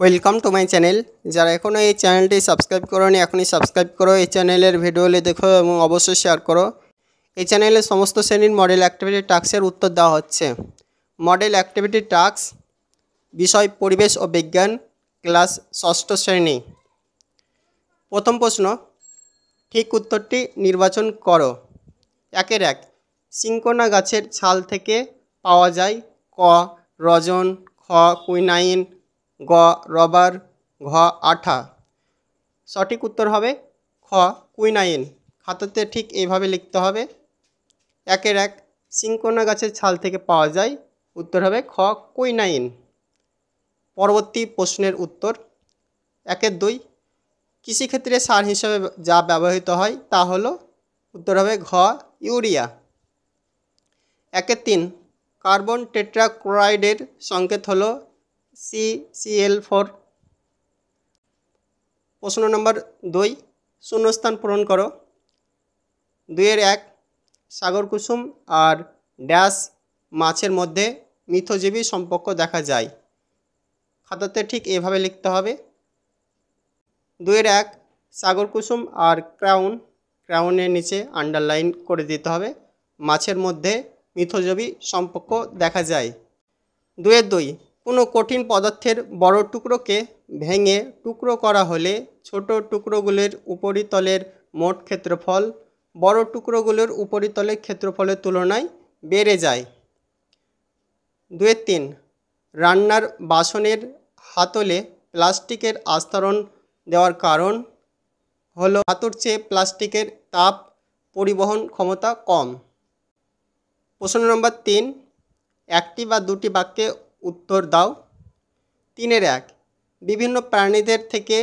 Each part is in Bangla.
ওয়েলকাম টু মাই চ্যানেল যারা এখনও এই চ্যানেলটি সাবস্ক্রাইব করোনি এখনই সাবস্ক্রাইব করো এই চ্যানেলের ভিডিওলে দেখো এবং অবশ্যই শেয়ার করো এই চ্যানেলে সমস্ত শ্রেণীর মডেল অ্যাক্টিভিটি টাস্কের উত্তর দেওয়া হচ্ছে মডেল অ্যাক্টিভিটি টাস্ক বিষয় পরিবেশ ও বিজ্ঞান ক্লাস ষষ্ঠ শ্রেণী প্রথম প্রশ্ন ঠিক উত্তরটি নির্বাচন করো একের এক সিঙ্কোনা গাছের ছাল থেকে পাওয়া যায় ক রজন খ কুইনাইন গ রবার ঘ আঠা সঠিক উত্তর হবে খ কুইনাইন খাতাতে ঠিক এইভাবে লিখতে হবে একের এক সিঙ্কোনা গাছের ছাল থেকে পাওয়া যায় উত্তর হবে খ কুইনাইন পরবর্তী প্রশ্নের উত্তর একের দুই কৃষিক্ষেত্রে সার হিসেবে যা ব্যবহৃত হয় তা হল উত্তর হবে ঘ ইউরিয়া একের তিন কার্বন টেট্রাক্লোরাইডের সংকেত হলো সি সি এল ফোর প্রশ্ন নম্বর দুই শূন্যস্থান পূরণ করো দুইয়ের এক সাগর কুসুম আর ড্যাশ মাছের মধ্যে মিথজীবী সম্পর্ক দেখা যায় খাতাতে ঠিক এভাবে লিখতে হবে দুইয়ের এক সাগর কুসুম আর ক্রাউন ক্রাউনের নিচে আন্ডারলাইন করে দিতে হবে মাছের মধ্যে মিথজীবী সম্পর্ক দেখা যায় দুয়ের দুই কোনো কঠিন পদার্থের বড় টুকরোকে ভেঙে টুকরো করা হলে ছোট টুকরোগুলির উপরিতলের মোট ক্ষেত্রফল বড় টুকরোগুলোর উপরিতলের ক্ষেত্রফলের তুলনায় বেড়ে যায় দুয়ের তিন রান্নার বাসনের হাতলে প্লাস্টিকের আস্তরণ দেওয়ার কারণ হল হাতুর চেয়ে প্লাস্টিকের তাপ পরিবহন ক্ষমতা কম প্রশ্ন নম্বর তিন একটি বা দুটি বাক্যে উত্তর দাও তিনের এক বিভিন্ন প্রাণীদের থেকে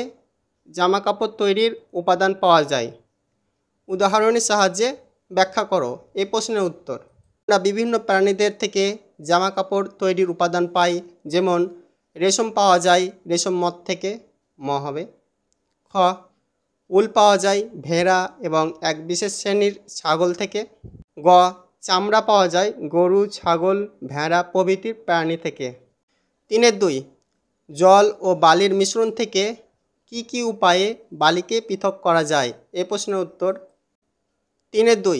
জামাকাপড় তৈরির উপাদান পাওয়া যায় উদাহরণের সাহায্যে ব্যাখ্যা করো এ প্রশ্নের উত্তর আমরা বিভিন্ন প্রাণীদের থেকে জামাকাপড় তৈরির উপাদান পাই যেমন রেশম পাওয়া যায় রেশম মদ থেকে ম হবে খ উল পাওয়া যায় ভেড়া এবং এক বিশেষ শ্রেণীর ছাগল থেকে গ চামড়া পাওয়া যায় গরু ছাগল ভেড়া প্রভৃতির প্রাণী থেকে তিনের দুই জল ও বালির মিশ্রণ থেকে কি কি উপায়ে বালিকে পৃথক করা যায় এ প্রশ্নের উত্তর তিনের দুই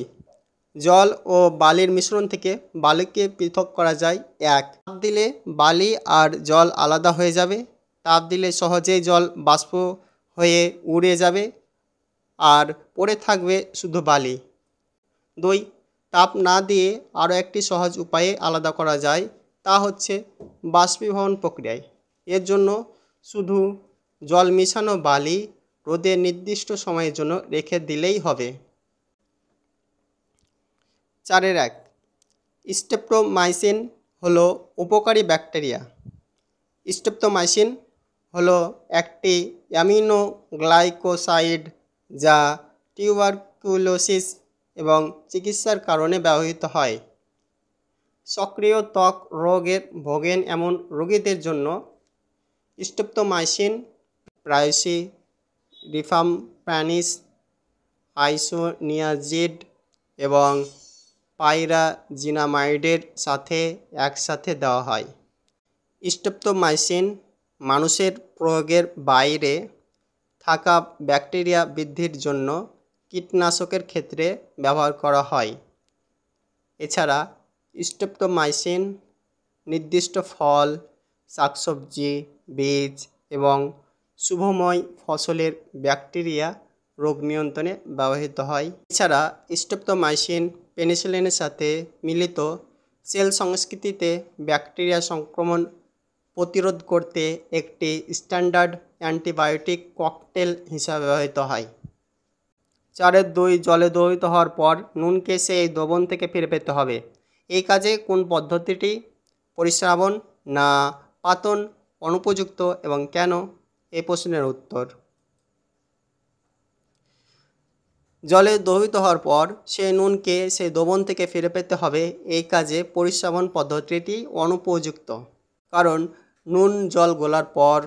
জল ও বালির মিশ্রণ থেকে বালিকে পৃথক করা যায় এক তাপ দিলে বালি আর জল আলাদা হয়ে যাবে তাপ দিলে সহজেই জল বাষ্প হয়ে উড়ে যাবে আর পড়ে থাকবে শুধু বালি দুই তাপ না দিয়ে আরও একটি সহজ উপায়ে আলাদা করা যায় তা হচ্ছে বাষ্পীভবন প্রক্রিয়ায় এর জন্য শুধু জল মিশানো বালি রোদে নির্দিষ্ট সময়ের জন্য রেখে দিলেই হবে চারের এক স্টেপ্টোমাইসিন হল উপকারী ব্যাকটেরিয়া স্টেপ্টোমাইসিন হল একটি অ্যামিনো গ্লাইকোসাইড যা টিউবারকুলোসিস এবং চিকিৎসার কারণে ব্যবহৃত হয় সক্রিয় ত্বক রোগের ভোগেন এমন রোগীদের জন্য স্টেপ্টোমাইসিন প্রায়শই প্যানিস আইসোনিয়াজিড এবং পাইরাজিনামাইডের সাথে একসাথে দেওয়া হয় মাইসিন মানুষের প্রয়োগের বাইরে থাকা ব্যাকটেরিয়া বৃদ্ধির জন্য কীটনাশকের ক্ষেত্রে ব্যবহার করা হয় এছাড়া স্টেপ্টোমাইসিন নির্দিষ্ট ফল শাকসবজি বীজ এবং শুভময় ফসলের ব্যাকটেরিয়া রোগ নিয়ন্ত্রণে ব্যবহৃত হয় এছাড়া স্টেপ্টোমাইসিন পেনিসিলিনের সাথে মিলিত সেল সংস্কৃতিতে ব্যাকটেরিয়া সংক্রমণ প্রতিরোধ করতে একটি স্ট্যান্ডার্ড অ্যান্টিবায়োটিক ককটেল হিসাবে ব্যবহৃত হয় চারের দই জলে দহিত হওয়ার পর নুনকে সে এই দ্রবণ থেকে ফিরে পেতে হবে এই কাজে কোন পদ্ধতিটি পরিশ্রাবণ না পাতন অনুপযুক্ত এবং কেন এ প্রশ্নের উত্তর জলে দহিত হওয়ার পর সে নুনকে সেই দ্রবণ থেকে ফিরে পেতে হবে এই কাজে পরিশ্রাবণ পদ্ধতিটি অনুপযুক্ত কারণ নুন জল গোলার পর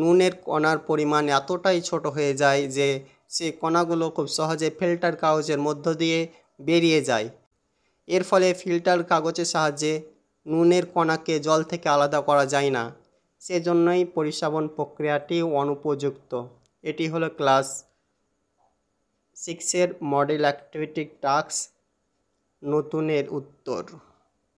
নুনের কণার পরিমাণ এতটাই ছোট হয়ে যায় যে সে কণাগুলো খুব সহজে ফিল্টার কাগজের মধ্য দিয়ে বেরিয়ে যায় এর ফলে ফিল্টার কাগজের সাহায্যে নুনের কণাকে জল থেকে আলাদা করা যায় না সেজন্যই পরিশ্রাবণ প্রক্রিয়াটি অনুপযুক্ত এটি হলো ক্লাস সিক্সের মডেল অ্যাক্টিভিটি টাস্ক নতুনের উত্তর